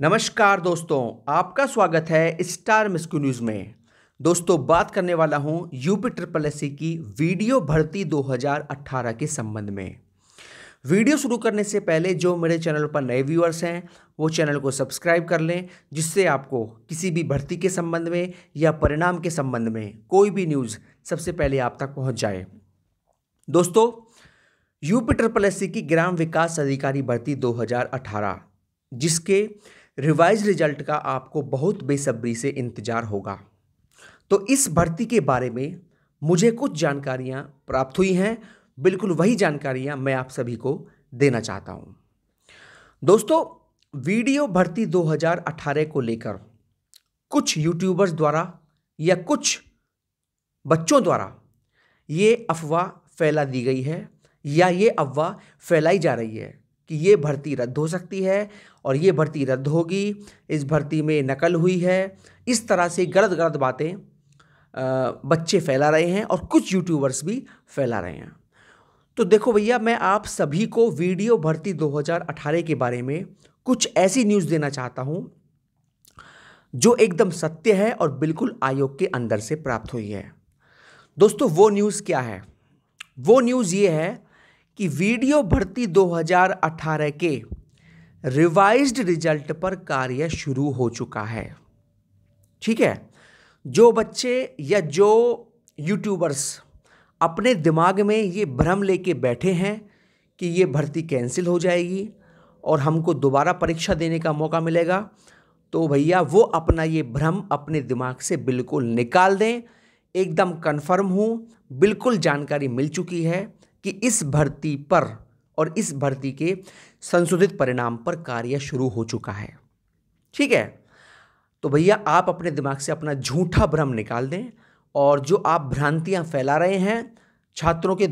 नमस्कार दोस्तों आपका स्वागत है स्टार मिस्कू न्यूज़ में दोस्तों बात करने वाला हूं यूपी ट्रिपल एस की वीडियो भर्ती 2018 के संबंध में वीडियो शुरू करने से पहले जो मेरे चैनल पर नए व्यूअर्स हैं वो चैनल को सब्सक्राइब कर लें जिससे आपको किसी भी भर्ती के संबंध में या परिणाम के संबंध में कोई भी न्यूज़ सबसे पहले आप तक पहुँच जाए दोस्तों यूपी ट्रिपल एस की ग्राम विकास अधिकारी भर्ती 2018 जिसके रिवाइज रिजल्ट का आपको बहुत बेसब्री से इंतज़ार होगा तो इस भर्ती के बारे में मुझे कुछ जानकारियाँ प्राप्त हुई हैं बिल्कुल वही जानकारियाँ मैं आप सभी को देना चाहता हूँ दोस्तों वीडियो भर्ती 2018 को लेकर कुछ यूट्यूबर्स द्वारा या कुछ बच्चों द्वारा ये अफवाह फैला दी गई है या ये अफवाह फैलाई जा रही है कि ये भर्ती रद्द हो सकती है और ये भर्ती रद्द होगी इस भर्ती में नकल हुई है इस तरह से गलत गलत बातें बच्चे फैला रहे हैं और कुछ यूट्यूबर्स भी फैला रहे हैं तो देखो भैया मैं आप सभी को वीडियो भर्ती 2018 के बारे में कुछ ऐसी न्यूज़ देना चाहता हूँ जो एकदम सत्य है और बिल्कुल आयोग के अंदर से प्राप्त हुई है दोस्तों वो न्यूज़ क्या है वो न्यूज़ ये है कि वीडियो भर्ती 2018 के रिवाइज्ड रिजल्ट पर कार्य शुरू हो चुका है ठीक है जो बच्चे या जो यूट्यूबर्स अपने दिमाग में ये भ्रम लेके बैठे हैं कि ये भर्ती कैंसिल हो जाएगी और हमको दोबारा परीक्षा देने का मौका मिलेगा तो भैया वो अपना ये भ्रम अपने दिमाग से बिल्कुल निकाल दें एकदम कन्फर्म हूँ बिल्कुल जानकारी मिल चुकी है कि इस भर्ती पर और इस भर्ती के संशोधित परिणाम पर कार्य शुरू हो चुका है ठीक है तो भैया आप अपने दिमाग से अपना झूठा भ्रम निकाल दें और जो आप भ्रांतियां फैला रहे हैं छात्रों के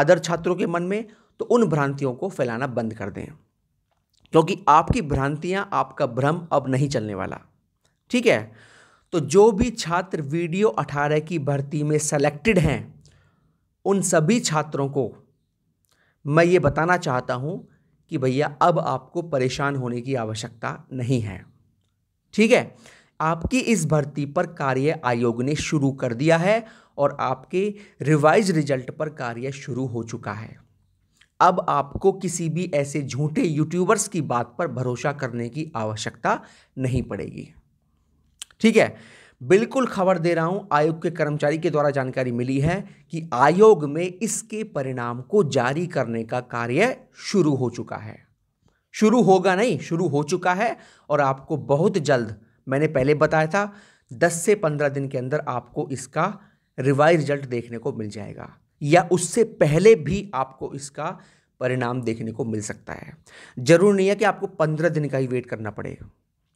अदर छात्रों के मन में तो उन भ्रांतियों को फैलाना बंद कर दें क्योंकि आपकी भ्रांतियां आपका भ्रम अब नहीं चलने वाला ठीक है तो जो भी छात्र वीडियो 18 की भर्ती में सेलेक्टेड हैं उन सभी छात्रों को मैं ये बताना चाहता हूँ कि भैया अब आपको परेशान होने की आवश्यकता नहीं है ठीक है आपकी इस भर्ती पर कार्य आयोग ने शुरू कर दिया है और आपके रिवाइज रिजल्ट पर कार्य शुरू हो चुका है अब आपको किसी भी ऐसे झूठे यूट्यूबर्स की बात पर भरोसा करने की आवश्यकता नहीं पड़ेगी ठीक है बिल्कुल खबर दे रहा हूं आयोग के कर्मचारी के द्वारा जानकारी मिली है कि आयोग में इसके परिणाम को जारी करने का कार्य शुरू हो चुका है शुरू होगा नहीं शुरू हो चुका है और आपको बहुत जल्द मैंने पहले बताया था दस से पंद्रह दिन के अंदर आपको इसका रिवाइज रिजल्ट देखने को मिल जाएगा या उससे पहले भी आपको इसका परिणाम देखने को मिल सकता है जरूर नहीं है कि आपको पंद्रह दिन का ही वेट करना पड़ेगा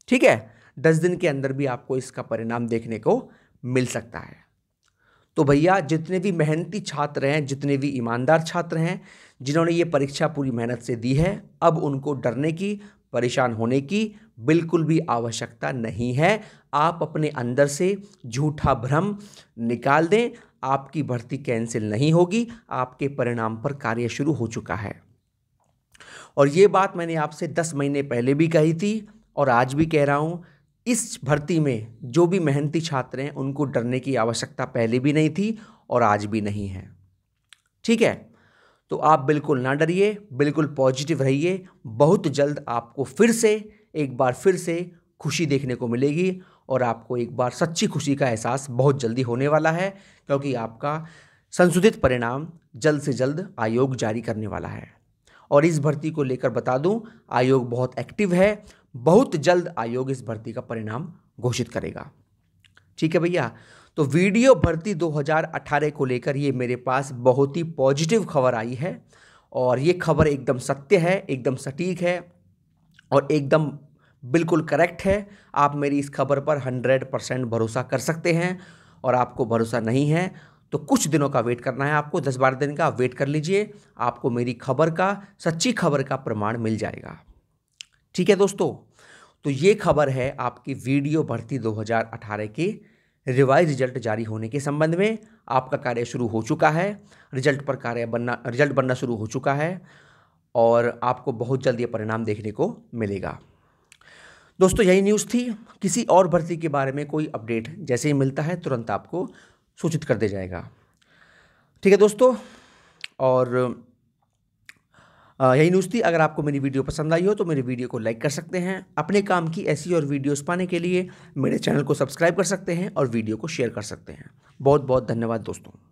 ठीक है दस दिन के अंदर भी आपको इसका परिणाम देखने को मिल सकता है तो भैया जितने भी मेहनती छात्र हैं जितने भी ईमानदार छात्र हैं जिन्होंने ये परीक्षा पूरी मेहनत से दी है अब उनको डरने की परेशान होने की बिल्कुल भी आवश्यकता नहीं है आप अपने अंदर से झूठा भ्रम निकाल दें आपकी भर्ती कैंसिल नहीं होगी आपके परिणाम पर कार्य शुरू हो चुका है और ये बात मैंने आपसे दस महीने पहले भी कही थी और आज भी कह रहा हूँ इस भर्ती में जो भी मेहनती छात्र हैं उनको डरने की आवश्यकता पहले भी नहीं थी और आज भी नहीं है ठीक है तो आप बिल्कुल ना डरिए बिल्कुल पॉजिटिव रहिए बहुत जल्द आपको फिर से एक बार फिर से खुशी देखने को मिलेगी और आपको एक बार सच्ची खुशी का एहसास बहुत जल्दी होने वाला है क्योंकि आपका संशोधित परिणाम जल्द से जल्द आयोग जारी करने वाला है और इस भर्ती को लेकर बता दूं आयोग बहुत एक्टिव है बहुत जल्द आयोग इस भर्ती का परिणाम घोषित करेगा ठीक है भैया तो वीडियो भर्ती 2018 को लेकर ये मेरे पास बहुत ही पॉजिटिव खबर आई है और ये खबर एकदम सत्य है एकदम सटीक है और एकदम बिल्कुल करेक्ट है आप मेरी इस खबर पर 100 परसेंट भरोसा कर सकते हैं और आपको भरोसा नहीं है तो कुछ दिनों का वेट करना है आपको दस बारह दिन का वेट कर लीजिए आपको मेरी खबर का सच्ची खबर का प्रमाण मिल जाएगा ठीक है दोस्तों तो ये खबर है आपकी वीडियो भर्ती 2018 के रिवाइज रिजल्ट जारी होने के संबंध में आपका कार्य शुरू हो चुका है रिजल्ट पर कार्य बनना रिजल्ट बनना शुरू हो चुका है और आपको बहुत जल्द ये परिणाम देखने को मिलेगा दोस्तों यही न्यूज़ थी किसी और भर्ती के बारे में कोई अपडेट जैसे ही मिलता है तुरंत आपको सूचित कर दिया जाएगा ठीक है दोस्तों और यही न्यूज़ थी अगर आपको मेरी वीडियो पसंद आई हो तो मेरी वीडियो को लाइक कर सकते हैं अपने काम की ऐसी और वीडियोज़ पाने के लिए मेरे चैनल को सब्सक्राइब कर सकते हैं और वीडियो को शेयर कर सकते हैं बहुत बहुत धन्यवाद दोस्तों